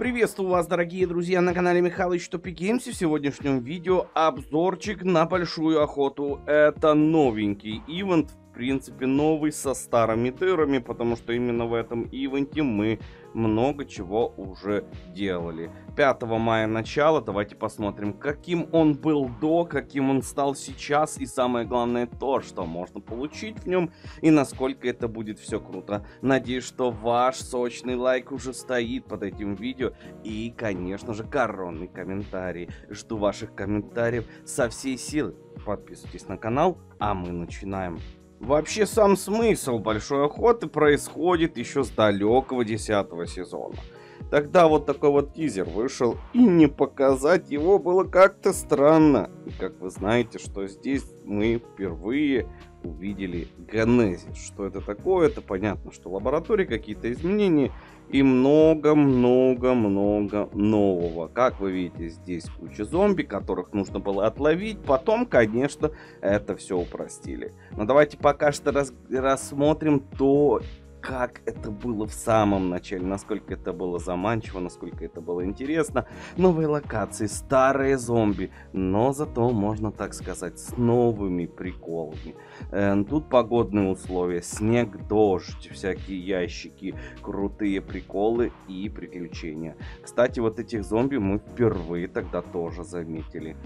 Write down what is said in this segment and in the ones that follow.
Приветствую вас, дорогие друзья, на канале Михалыч Топи Геймс. И в сегодняшнем видео обзорчик на большую охоту. Это новенький ивент, в принципе, новый со старыми тырами, потому что именно в этом ивенте мы много чего уже делали. 5 мая начало, давайте посмотрим, каким он был до, каким он стал сейчас, и самое главное то, что можно получить в нем, и насколько это будет все круто. Надеюсь, что ваш сочный лайк уже стоит под этим видео, и, конечно же, коронный комментарий. Жду ваших комментариев со всей силы. Подписывайтесь на канал, а мы начинаем. Вообще сам смысл большой охоты происходит еще с далекого 10 сезона. Тогда вот такой вот тизер вышел, и не показать его было как-то странно. И как вы знаете, что здесь мы впервые увидели генезис. Что это такое? Это понятно, что лаборатории, какие-то изменения и много-много-много нового. Как вы видите, здесь куча зомби, которых нужно было отловить. Потом, конечно, это все упростили. Но давайте пока что рассмотрим то как это было в самом начале, насколько это было заманчиво, насколько это было интересно. Новые локации, старые зомби, но зато, можно так сказать, с новыми приколами. Э, тут погодные условия, снег, дождь, всякие ящики, крутые приколы и приключения. Кстати, вот этих зомби мы впервые тогда тоже заметили.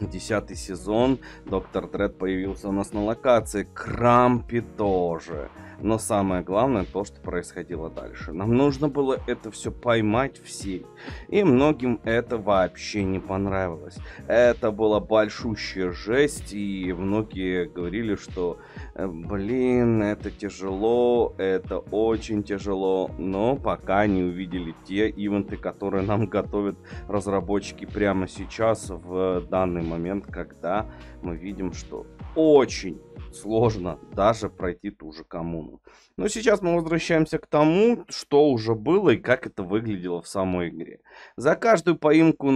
Десятый сезон, Доктор Дред появился у нас на локации, Крампи тоже. Но самое главное то, что происходило дальше. Нам нужно было это все поймать в сеть. И многим это вообще не понравилось. Это была большущая жесть, и многие говорили, что э, блин, это тяжело, это очень тяжело, но пока не увидели те ивенты, которые нам готовят разработчики прямо сейчас, в данный момент, когда мы видим, что очень сложно даже пройти ту же коммуну. Но сейчас мы возвращаемся к тому, что уже было и как это выглядело в самой игре. За каждую поимку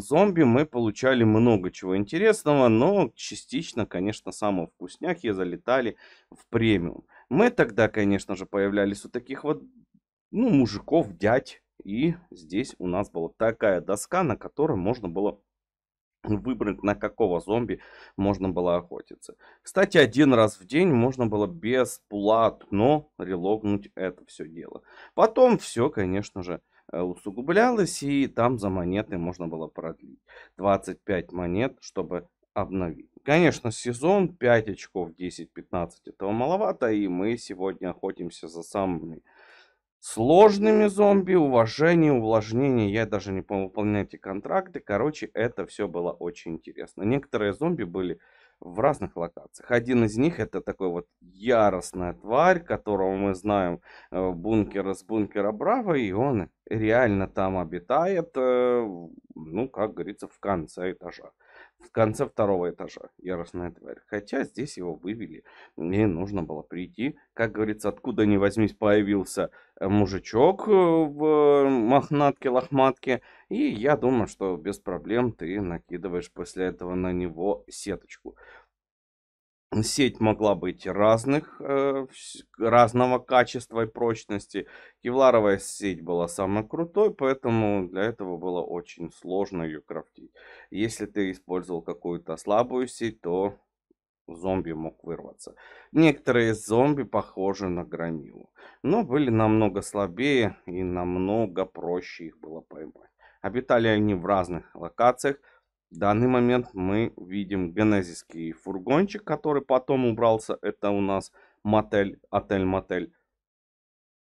зомби мы получали много чего интересного, но частично, конечно, самые вкусняхи залетали в премиум. Мы тогда, конечно же, появлялись у таких вот, ну, мужиков, дядь. И здесь у нас была такая доска, на которой можно было выбрать, на какого зомби можно было охотиться. Кстати, один раз в день можно было бесплатно релогнуть это все дело. Потом все, конечно же, э, усугублялось, и там за монеты можно было продлить. 25 монет, чтобы обновить. Конечно, сезон 5 очков, 10-15 этого маловато, и мы сегодня охотимся за самыми сложными зомби, уважение, увлажнение. Я даже не помню, выполнять эти контракты. Короче, это все было очень интересно. Некоторые зомби были в разных локациях. Один из них это такой вот яростная тварь, которого мы знаем э, бункер из бункера Браво, и он реально там обитает, э, ну, как говорится, в конце этажа в конце второго этажа. Яростная тварь. Хотя здесь его вывели. Мне нужно было прийти. Как говорится, откуда ни возьмись, появился э, мужичок э, в э, мохнатке, лохматке. И я думаю, что без проблем ты накидываешь после этого на него сеточку. Сеть могла быть разных, э, разного качества и прочности. Кевларовая сеть была самой крутой, поэтому для этого было очень сложно ее крафтить. Если ты использовал какую-то слабую сеть, то зомби мог вырваться. Некоторые зомби похожи на громилу, но были намного слабее и намного проще их было поймать. Обитали они в разных локациях, в данный момент мы видим генезийский фургончик, который потом убрался. Это у нас мотель, отель-мотель.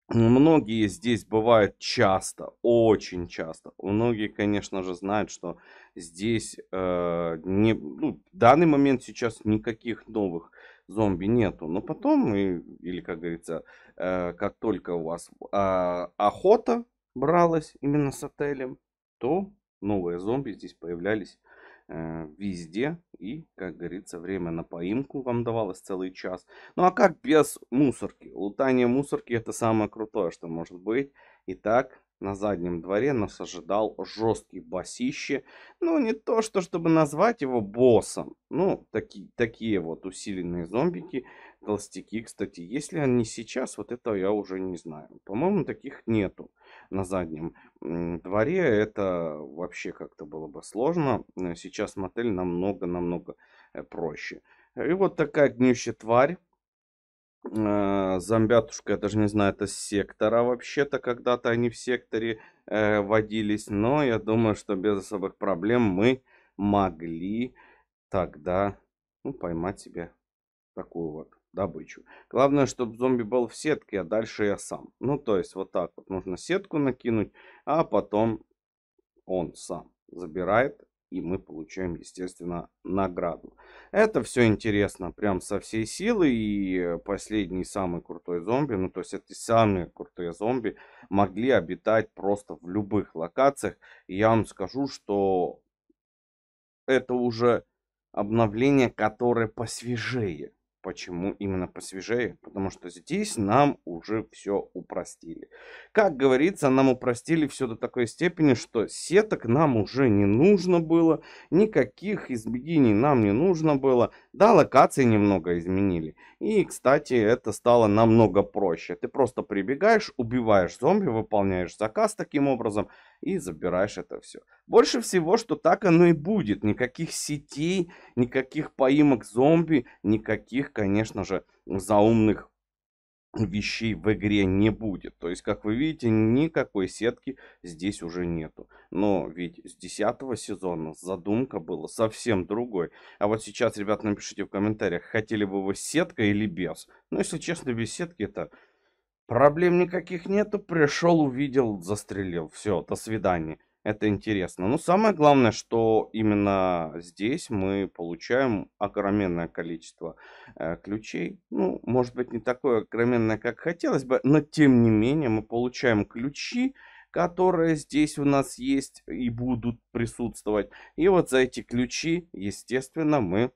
Многие здесь бывают часто, очень часто. Многие, конечно же, знают, что здесь э, не, ну, в данный момент сейчас никаких новых зомби нету. Но потом, и, или, как говорится, э, как только у вас э, охота бралась именно с отелем, то новые зомби здесь появлялись Э, везде. И, как говорится, время на поимку вам давалось целый час. Ну а как без мусорки? Лутание мусорки это самое крутое, что может быть. Итак, на заднем дворе нас ожидал жесткий басище. Ну, не то, что чтобы назвать его боссом. Ну, таки, такие вот усиленные зомбики толстяки. Кстати, если они сейчас, вот это я уже не знаю. По-моему, таких нету на заднем дворе. Это вообще как-то было бы сложно. Э, сейчас мотель намного-намного э, проще. И вот такая гнющая тварь. Э, зомбятушка, я даже не знаю, это с сектора вообще-то, когда-то они в секторе водились, но я думаю, что без особых проблем мы могли тогда ну, поймать себе такую вот добычу. Главное, чтобы зомби был в сетке, а дальше я сам. Ну, то есть вот так вот нужно сетку накинуть, а потом он сам забирает, и мы получаем, естественно, награду. Это все интересно прям со всей силы, и последний самый крутой зомби, ну, то есть эти самые крутые зомби могли обитать просто в любых локациях. И я вам скажу, что это уже обновление, которое посвежее. Почему именно посвежее? Потому что здесь нам уже все упростили. Как говорится, нам упростили все до такой степени, что сеток нам уже не нужно было, никаких изменений нам не нужно было, да, локации немного изменили. И, кстати, это стало намного проще. Ты просто прибегаешь, убиваешь зомби, выполняешь заказ таким образом, и забираешь это все. Больше всего, что так оно и будет. Никаких сетей, никаких поимок зомби, никаких, конечно же, заумных вещей в игре не будет. То есть, как вы видите, никакой сетки здесь уже нету. Но ведь с 10 сезона задумка была совсем другой. А вот сейчас, ребят, напишите в комментариях, хотели бы вы сетка или без. Но, ну, если честно, без сетки это... Проблем никаких нету. Пришел, увидел, застрелил. Все, до свидания. Это интересно. Но самое главное, что именно здесь мы получаем огроменное количество э, ключей. Ну, может быть, не такое огроменное, как хотелось бы, но тем не менее мы получаем ключи, которые здесь у нас есть и будут присутствовать. И вот за эти ключи, естественно, мы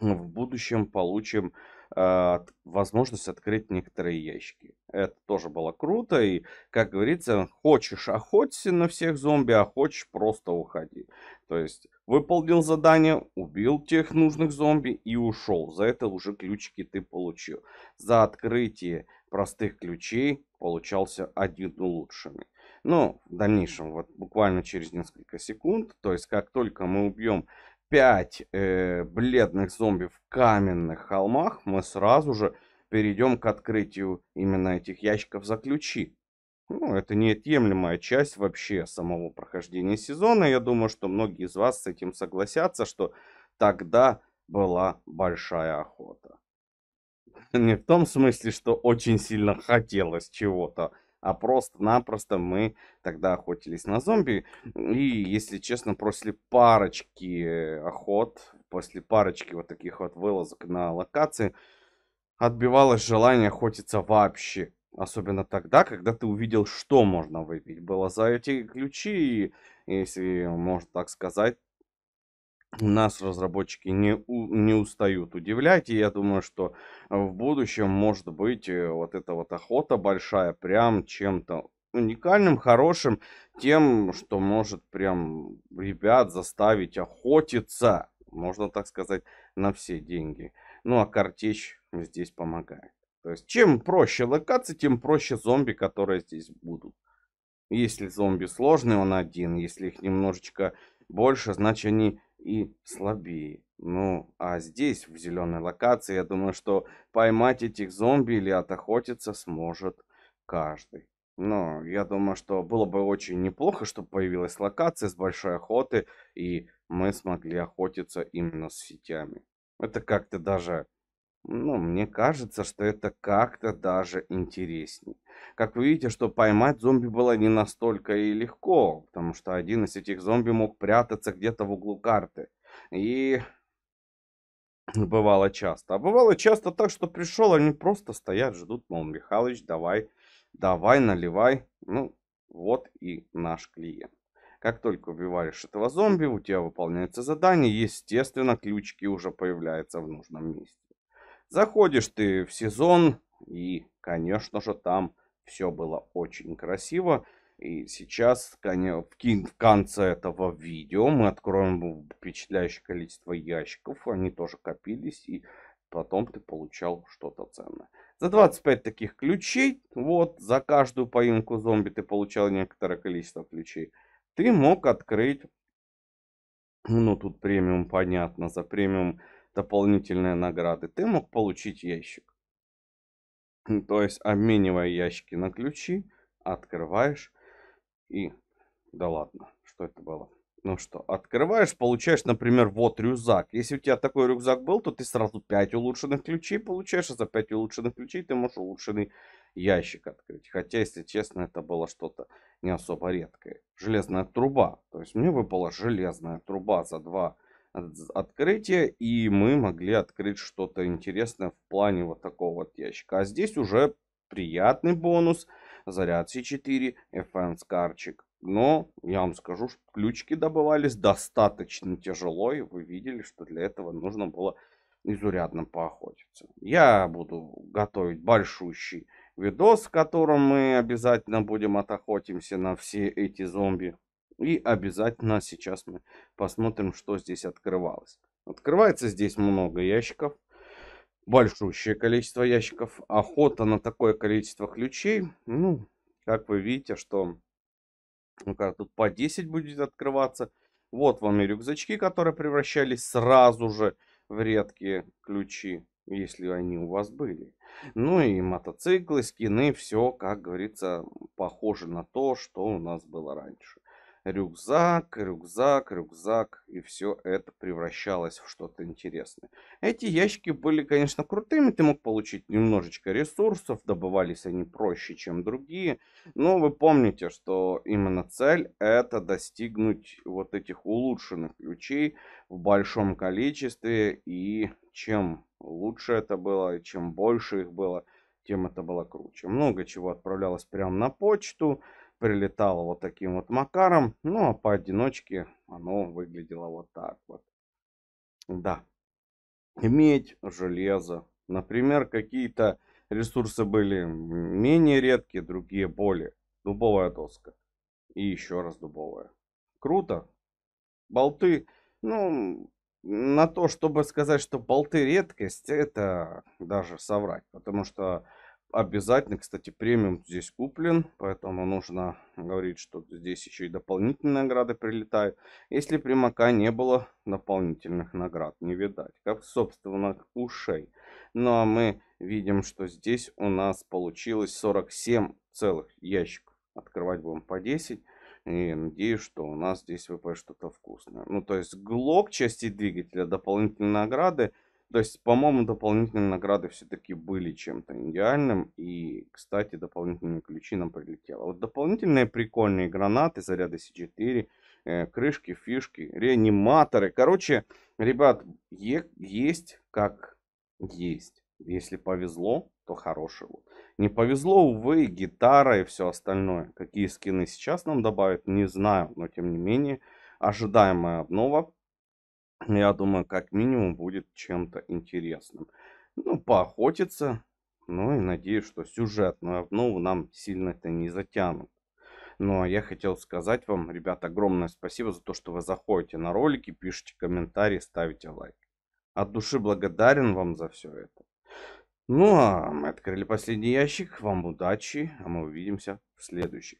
в будущем получим а, возможность открыть некоторые ящики. Это тоже было круто, и, как говорится, хочешь охоться на всех зомби, а хочешь просто уходи. То есть выполнил задание, убил тех нужных зомби и ушел. За это уже ключики ты получил. За открытие простых ключей получался один лучшими. Но ну, в дальнейшем, вот буквально через несколько секунд, то есть как только мы убьем 5 э, бледных зомби в каменных холмах, мы сразу же перейдем к открытию именно этих ящиков за ключи. Ну, это неотъемлемая часть вообще самого прохождения сезона. Я думаю, что многие из вас с этим согласятся, что тогда была большая охота. Не в том смысле, что очень сильно хотелось чего-то, а просто-напросто мы тогда охотились на зомби. И, если честно, после парочки охот, после парочки вот таких вот вылазок на локации, отбивалось желание охотиться вообще. Особенно тогда, когда ты увидел, что можно выпить. Было за эти ключи, если можно так сказать, нас разработчики не, у, не устают удивлять. И я думаю, что э, в будущем, может быть, э, вот эта вот охота большая прям чем-то уникальным, хорошим, тем, что может прям ребят заставить охотиться, можно так сказать, на все деньги. Ну а картечь здесь помогает. То есть чем проще локация, тем проще зомби, которые здесь будут. Если зомби сложный, он один. Если их немножечко больше, значит они и слабее. Ну, а здесь, в зеленой локации, я думаю, что поймать этих зомби или отохотиться сможет каждый. Но я думаю, что было бы очень неплохо, чтобы появилась локация с большой охоты, и мы смогли охотиться именно с сетями. Это как-то даже ну, мне кажется, что это как-то даже интереснее. Как вы видите, что поймать зомби было не настолько и легко, потому что один из этих зомби мог прятаться где-то в углу карты. И бывало часто. А бывало часто так, что пришел, они просто стоят, ждут, мол, Михалыч, давай, давай, наливай. Ну, вот и наш клиент. Как только убиваешь этого зомби, у тебя выполняется задание, естественно, ключики уже появляются в нужном месте. Заходишь ты в сезон, и, конечно же, там все было очень красиво. И сейчас, в конце этого видео, мы откроем впечатляющее количество ящиков. Они тоже копились, и потом ты получал что-то ценное. За 25 таких ключей, вот, за каждую поимку зомби ты получал некоторое количество ключей, ты мог открыть, ну, тут премиум, понятно, за премиум дополнительные награды, ты мог получить ящик. То есть, обменивая ящики на ключи, открываешь и... Да ладно, что это было? Ну что, открываешь, получаешь, например, вот рюкзак. Если у тебя такой рюкзак был, то ты сразу 5 улучшенных ключей получаешь, а за 5 улучшенных ключей ты можешь улучшенный ящик открыть. Хотя, если честно, это было что-то не особо редкое. Железная труба. То есть мне выпала железная труба за 2 открытие, и мы могли открыть что-то интересное в плане вот такого вот ящика. А здесь уже приятный бонус, заряд C4, FM скарчик. Но я вам скажу, что ключики добывались достаточно тяжело, и вы видели, что для этого нужно было изурядно поохотиться. Я буду готовить большущий видос, в котором мы обязательно будем отохотимся на все эти зомби. И обязательно сейчас мы посмотрим, что здесь открывалось. Открывается здесь много ящиков. Большущее количество ящиков. Охота на такое количество ключей. Ну, как вы видите, что ну, тут по 10 будет открываться. Вот вам и рюкзачки, которые превращались сразу же в редкие ключи, если они у вас были. Ну и мотоциклы, скины, все, как говорится, похоже на то, что у нас было раньше рюкзак, рюкзак, рюкзак, и все это превращалось в что-то интересное. Эти ящики были, конечно, крутыми, ты мог получить немножечко ресурсов, добывались они проще, чем другие, но вы помните, что именно цель это достигнуть вот этих улучшенных ключей в большом количестве, и чем лучше это было, чем больше их было, тем это было круче. Много чего отправлялось прямо на почту, прилетало вот таким вот макаром. Ну, а поодиночке оно выглядело вот так вот. Да. Медь, железо. Например, какие-то ресурсы были менее редкие, другие более. Дубовая доска. И еще раз дубовая. Круто. Болты. Ну, на то, чтобы сказать, что болты редкость, это даже соврать. Потому что Обязательно, кстати, премиум здесь куплен, поэтому нужно говорить, что здесь еще и дополнительные награды прилетают. Если примака не было, дополнительных наград не видать, как, собственно, ушей. Ну а мы видим, что здесь у нас получилось 47 целых ящиков. Открывать будем по 10. И надеюсь, что у нас здесь выпадет что-то вкусное. Ну, то есть, глок части двигателя, дополнительные награды – то есть, по-моему, дополнительные награды все-таки были чем-то идеальным. И, кстати, дополнительные ключи нам прилетело. Вот дополнительные прикольные гранаты, заряды C4, э, крышки, фишки, реаниматоры. Короче, ребят, е- есть как есть. Если повезло, то хорошего. Не повезло, увы, гитара и все остальное. Какие скины сейчас нам добавят, не знаю. Но, тем не менее, ожидаемая обнова ну, я думаю, как минимум будет чем-то интересным. Ну, поохотиться. Ну и надеюсь, что сюжетную обнову нам сильно это не затянут. Но ну, а я хотел сказать вам, ребят, огромное спасибо за то, что вы заходите на ролики, пишите комментарии, ставите лайк. От души благодарен вам за все это. Ну а мы открыли последний ящик. Вам удачи, а мы увидимся в следующих.